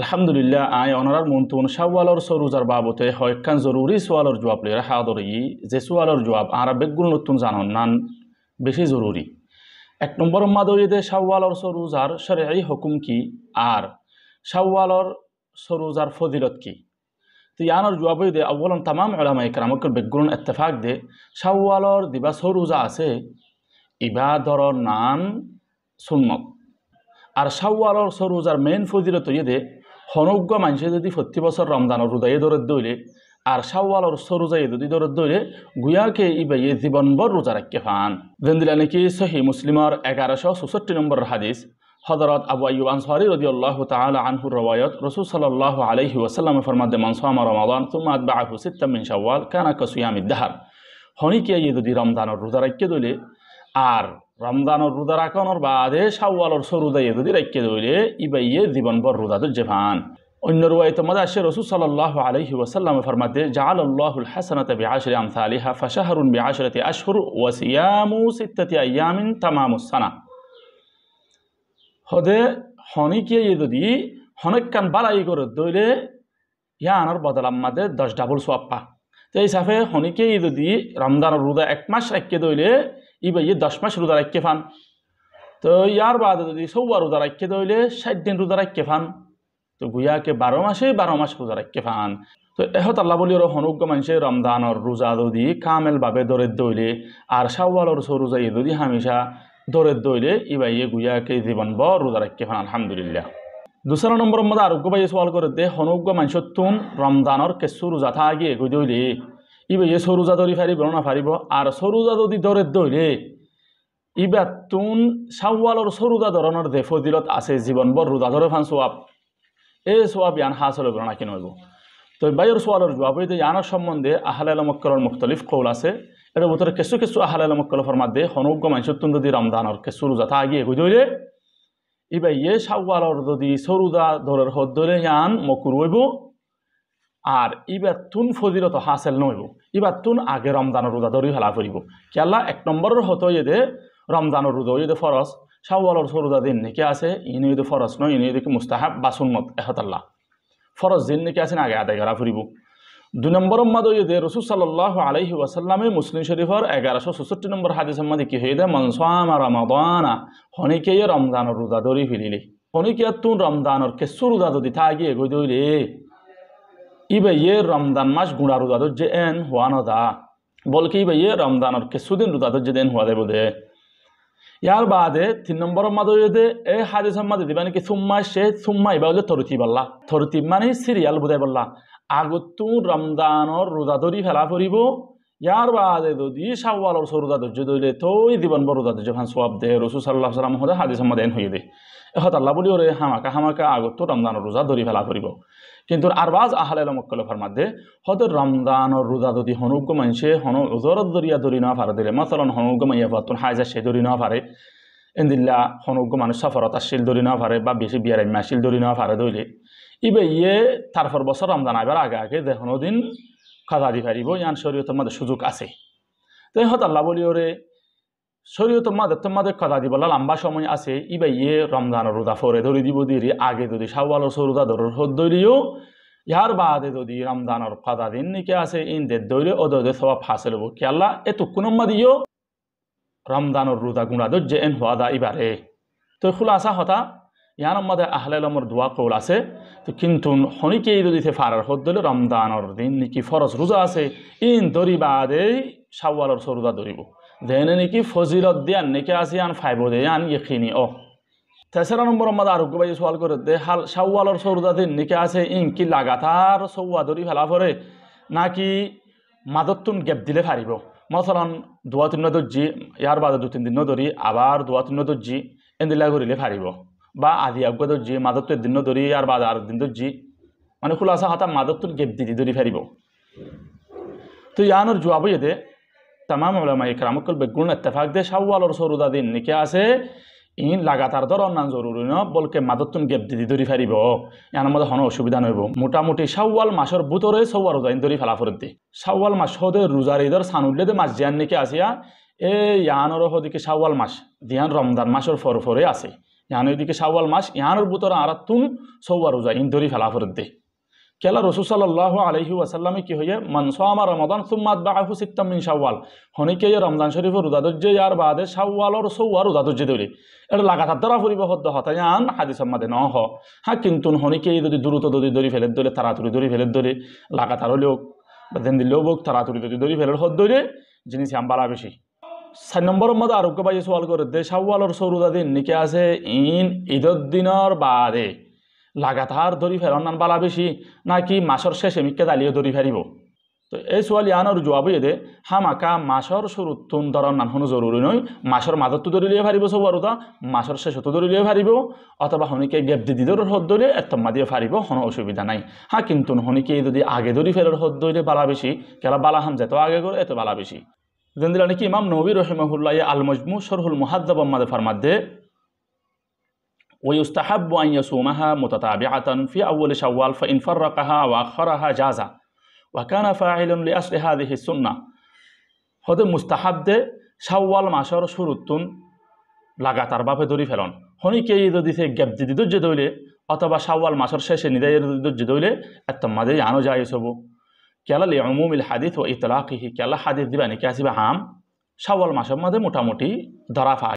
আলহামদুলিল্লাহ I honour মন্তুন সাওয়ালর সরুজার বাবতে হয়কান জরুরি সোয়ালর জবাব লে হাদরি যে সোয়ালর জবাব আরা বেগুল নতুন জানন নান বেশি জরুরি এক নম্বর মাদরিদে সাওয়ালর সরুজার সরেই হুকুম কি আর সাওয়ালর সরুজার ফজিলত কি তো ইয়ানোর জবাবই দে আব্বলন তামাম আলামা ইকরামকের বেগুলন এত্তেফাক দে সাওয়ালর দিবা সরুজা আছে ইবা দর নান সুন্নত আর সাওয়ালর সরুজার মেন ফজিলত ইয়ে দে হনজ্ঞ মানুষে যদি প্রতি বছর রমদানের রোজাই দরদ দৌড়ে আর সাওয়ালর সরোজাই যদি দরদ দৌড়ে গুয়াকে ইবাইয়ে বর রোজা রাখকে ফান জেন্দিলা নাকি সহি মুসলিমর এগারোশো চৌষট্টি নম্বর হাদিস হজরত আবু আইব আনসারি রদি আল্লাহ তাহলে আনহুর রবায়ত রসুল সাল্লাহ আলহি ওসাল্লাম ফরমাদ্দে মানসামা রমাদান তুমাদ বা আহু সিত্তামিন সাওয়াল কানা কসুয়ামিদ্দাহার হনিকে যদি রমদানের রোজা রাখিয়ে দৌলে আর রমজানোর রোজা রাখানোর বাদে সাওয়ালোর সরুদাইয়ে যদি রেখে রাখতে জীবন বর রোদা তো জেফান অন্য রুয়ায় তোমাদের আসে রসুল সাল্লাহ আলহি ওসাল্লাম ফরমাতে জাল আল্লাহুল হাসানাত বি আশরে আমসা আলিহা ফাশাহরুন বি আশরাতে আশহুর ওয়াসিয়ামু সিত্তাতি আয়ামিন তামামুসানা হদে হনিকে ইয়ে যদি হনকান বালাই করে দইলে ইয়ানোর বদলাম মাদে দশ ডাবল সোয়াপ্পা তো এই সাফে হনিকে ইয়ে যদি রমজান রোজা এক মাস রাখিয়ে দইলে ইবাইয়ে দশ মাস রোজা রাখকে ফান তো ইয়ার বাদে যদি সৌবা রোজা রাখকে তাহলে ষাট দিন রোজা রাখকে ফান তো গুয়াকে বারো মাসে বারো মাস রোজা রাখকে ফান তো এহত আল্লাহ বলি ওর হনুজ্ঞ মানুষে রমদানর রোজা যদি বাবে দরে দইলে আর সাওয়ালর সৌ রোজা যদি হামেশা দরে দইলে ইবাইয়ে গুয়াকে জীবন বর রোজা রাখকে ফান আলহামদুলিল্লাহ দুসরা নম্বর মধ্যে আরোগ্য বাইয়ে সওয়াল করে দে হনুজ্ঞ মানুষত্তুন রমদানর কেসু রোজা থাকে গুজইলে ইবে এ সরুজা ধরি ফারি না ফারিব আর সরুজা যদি দরে দৈরে ইবা তুন সাওয়ালর সরুজা ধরনের দে ফজিলত আছে জীবন বর রোজা ধরে ফান সোয়াব এ সোয়াব ইয়ান হাসল না কেন হইব তো বাইর সোয়ালর জবাব এই ইয়ানোর সম্বন্ধে আহলে আলমক্কলর মুখতলিফ কৌল আছে এর ভিতরে কিছু কিছু আহলে আলমক্কল ফরমাত দে মানুষ তুন ইয়ে যদি রমদানর কিছু রোজা তা আগিয়ে গুই ধরে ইবা ইয়ে সাওয়ালর যদি সরুজা ধরের হদ ধরে ইয়ান মকুর হইব আর ইবার তুন ফজিলত হাসেল নইব ইবার তুন আগে রমজানের রোজা দরি হেলা ফুরিব কেলা এক নম্বরের হতো যে রমজানের রোজা যে ফরস শাওয়ালর সরোজা দিন নিকে আছে ইনি যদি ফরস নয় ইনি যদি মুস্তাহাব বা সুন্নত এহতাল্লাহ ফরস দিন নিকে আছে আগে আদায় করা ফুরিব দু নম্বর মাদ যে রসুল সাল্লাহ আলহি ওয়াসাল্লামে মুসলিম শরীফর এগারোশো ছষট্টি নম্বর হাদিস মাদে কি হয়ে দেয় মনসামা রমাদানা হনিকেই রমজানের রোজা দরি ফিরিলি হনিকে তুন রমজানের কেসু রোজা যদি থাকি এগোই দইলে ইবে ইয়ে রমদান মাস রোদা রোজাদ যে এন হওয়ানো দা কি ইবে ইয়ে আর কিছুদিন রোজাদ যে দেন হওয়া দে বোধে ইয়ার বাদে তিন নম্বর মাদে এ হাদিস মাদে দিবা নাকি সুম্মা সে সুম্মা ইবা বলে থরুতি বললা থরুতি মানে সিরিয়াল বুধাই বললা আগতো রমদানর রোদা ধরি ফেলা ফুরিব ইয়ার বাদে যদি সাওয়ালর সরুদা ধৈর্য ধরলে তৈ জীবন বড় রোদা ধৈর্য খান সোয়াব দে রসুল সাল্লাহ সাল্লাম হদে হাদিস দেন হয়ে দে এহত আল্লাহ বলিও রে হামাকা হামাকা আগত রমজান রোজা ধরি ফেলা করিব কিন্তু বাজ আহালে মক্কলফার মধ্যে হয়তো রমজানের রোজা যদি হনুজ্ঞ মানুষে হনু ওজর দরিয়া ধরি না পারে দিলে মাসালন হনুজ্ঞ মাইয়া ফাতুন হাইজা সে ধরি না পারে এন্দিল্লা হনুজ্ঞ মানুষ সফরতা শিল ধরি না পারে বা বেশি বিয়ার এম্মা শিল ধরি না পারে ধরলে ইবে ইয়ে তারপর বছর রমজান আইবার আগে আগে দেহনো দিন খাজা দি পারিব ইয়ান শরীয়তের মধ্যে সুযোগ আছে তো হত আল্লাহ বলিও রে শরীয়ত মাদের তো মাদের কথা দিব লম্বা সময় আছে ইবা ইয়ে রমজান রোদা ফরে ধরে দিব দিয়ে আগে যদি সাওয়াল রোদা ধর দৈরিও ইহার বাদে যদি রমজানর কথা দিন নিকে আছে ইন্দের দৈরে ও দৈরে সবাব হাসিল হবো কি এ তো কোনোম্মা দিও রমজানের রোজা গুণা যে এন হওয়া দা ইবারে তো আসা হতা ইহার মধ্যে আহলে আলমর দোয়া কৌল আছে তো কিন্তু শনিকেই যদি সে ফারার হত দিলে রমজানর দিন নিকি ফরজ রোজা আছে ইন দরি বাদে সাওয়ালর সরুদা দরিব দেনে নাকি ফজিলত দিয়ান নাকি আছে আন ফাইব দিয়ান ইখিনি ও তেসরা নম্বর মাদ আরোগ্য ভাই সওয়াল করে দে হাল শাওয়ালর সৌরদা দিন নাকি আছে কি লাগাতার সৌয়া ধরি ফেলা পরে নাকি মাদত্তুন গ্যাপ দিলে ফারিব মসলান দোয়া তিন দর্জি ইয়ার বাদে দু তিন দিন ধরি আবার দোয়া তিন দর্জি এন্দিলা ঘুরিলে ফারিব বা আদি আজ্ঞা দর্জি মাদত্বের দিন ধরি ইয়ার বাদে আর দিন দর্জি মানে খুলাসা হাতা মাদত্তুর গ্যাপ দিদি ধরি ফারিব তো ইয়ানোর জবাব ইয়ে তাম ওলামা ইকরামকুল বেগুন এত্তেফাক দে সাওয়ালর সরুদা দিন নিকে আছে ইন লাগাতার দর অন্যান জরুরি ন বলকে মাদত্তুন গেপ দিদি ধরি ফেরিব ইয়ার মধ্যে হন অসুবিধা নইব মোটামুটি সাওয়াল মাসের বুতরে সৌয়া রোজা ইন ধরি ফেলা ফর দি সাওয়াল মাস হদে রোজার ঈদর সানুল্লে দে মাস জিয়ান নিকে আসিয়া এ ইয়ানোর হদিকে সাওয়াল মাস দিয়ান রমজান মাসের ফর ফরে আছে ইয়ান ওইদিকে সাওয়াল মাস ইয়ানোর বুতরে আরাত্তুন সৌয়া রোজা ইন ধরি ফেলা ফর দে রসুল সাল্লাহ আলহি আসাল্লামে কি হইয়ে মানসো আমার রমদান সুম্মাদ বা আহু সিত্তামিন সাওয়াল হনিকে ইয়ে রমজান শরীফ রুদাদুজ্জে ইয়ার বাদে সাওয়ালর সৌয়া রুদাদুজ্জে দৌড়ি এটা লাগাতার দ্বারা ফুরিব হদ্দ হতায়ান হাদিস সম্মাদে ন হ হ্যাঁ কিন্তু হনিকে যদি দ্রুত দৌড়ি দৌড়ি ফেলে দৌড়ে তাড়াতাড়ি দৌড়ি ফেলে দৌড়ে লাগাতার হলেও দেন দিলেও বোক তাড়াতাড়ি দৌড়ি দৌড়ি ফেলে হদ দৌড়ে জিনিস আম্বারা বেশি সাত নম্বর মধ্যে আরোগ্য বাজে সওয়াল করে দে সাওয়ালর সৌরুদাদিন নিকে আছে ইন ঈদর দিনর বাদে লাগাতার দড়ি ফেরন নান বালা বেশি নাকি মাসর শেষে মিক্কে দালিয়ে দড়ি ফেরিব তো এই সোয়ালি আনোর জবাব দে হামাকা মাসর সরু তুন ধরার নাম হনো জরুরি নই মাসর মাদত তো লিয়ে ফারিব সব আর মাসর শেষ তো লিয়ে ফারিব অথবা হনিকে গেপ দি দিদর হদ ধরে এত্তম্মা দিয়ে ফারিব হন অসুবিধা নাই হ্যাঁ কিন্তু হনিকে যদি আগে দড়ি ফেরার হদ ধরে বালা বেশি কেলা বালা হাম যেত আগে করে এত বালা বেশি দিন দিলানি কি ইমাম নবী রহিমহুল্লাহ আলমজমু সরহুল মুহাদ্দাব মাদে ফার মাধ্যে ওয়ুস্তাহাব্বু আইয়াসুমাহা মোতাতাবি আতন ফি আউ্ল শাওয়াল ফা ইনফারকাহা ওয়াখরাহা জাজা ওয়াকানা ফাহিলুল আসলেহাদিহি সুন্না হতে মুস্তাহাবদে শাওয়াল মাসর সুরুত্তুন লাগাতার বাপে ধরি ফেলন হনিকে ঈদ দিতে গ্যাপ দিদি ধৈর্য দইলে অথবা শাওয়াল মাসর শেষে নিদায় ধৈর্য দইলে এত মাদে আনো যায় সবু কেলা লি অমুমিল হাদিস ও ইতলাকিহি কেলা হাদিস দিবা নাকি আসিবা হাম শাওয়াল মাসের মধ্যে মোটামুটি ধরা